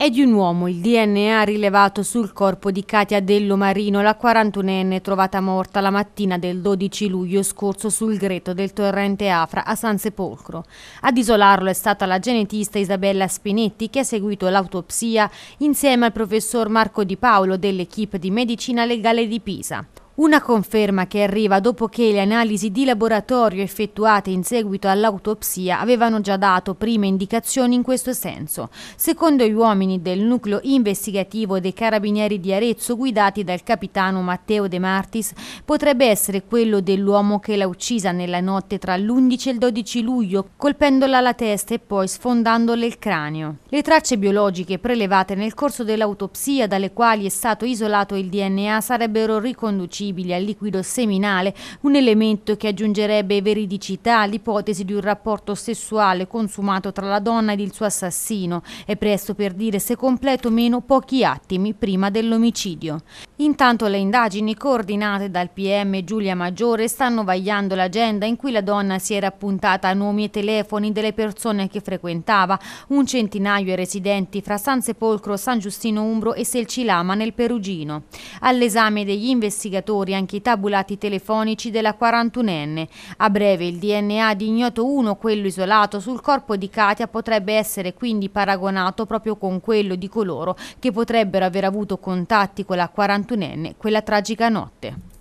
È di un uomo il DNA rilevato sul corpo di Katia Dello Marino, la 41enne trovata morta la mattina del 12 luglio scorso sul greto del torrente Afra a San Sepolcro. Ad isolarlo è stata la genetista Isabella Spinetti che ha seguito l'autopsia insieme al professor Marco Di Paolo dell'equipe di medicina legale di Pisa. Una conferma che arriva dopo che le analisi di laboratorio effettuate in seguito all'autopsia avevano già dato prime indicazioni in questo senso. Secondo gli uomini del nucleo investigativo dei carabinieri di Arezzo guidati dal capitano Matteo De Martis, potrebbe essere quello dell'uomo che l'ha uccisa nella notte tra l'11 e il 12 luglio, colpendola alla testa e poi sfondandole il cranio. Le tracce biologiche prelevate nel corso dell'autopsia dalle quali è stato isolato il DNA sarebbero riconducibili possibili al liquido seminale, un elemento che aggiungerebbe veridicità all'ipotesi di un rapporto sessuale consumato tra la donna ed il suo assassino È presto per dire se completo o meno pochi attimi prima dell'omicidio. Intanto le indagini coordinate dal PM Giulia Maggiore stanno vagliando l'agenda in cui la donna si era appuntata a nomi e telefoni delle persone che frequentava, un centinaio residenti fra San Sepolcro, San Giustino Umbro e Selcilama nel Perugino. All'esame degli investigatori operatori anche i tabulati telefonici della 41enne. A breve il DNA di ignoto 1, quello isolato sul corpo di Katia, potrebbe essere quindi paragonato proprio con quello di coloro che potrebbero aver avuto contatti con la 41enne quella tragica notte.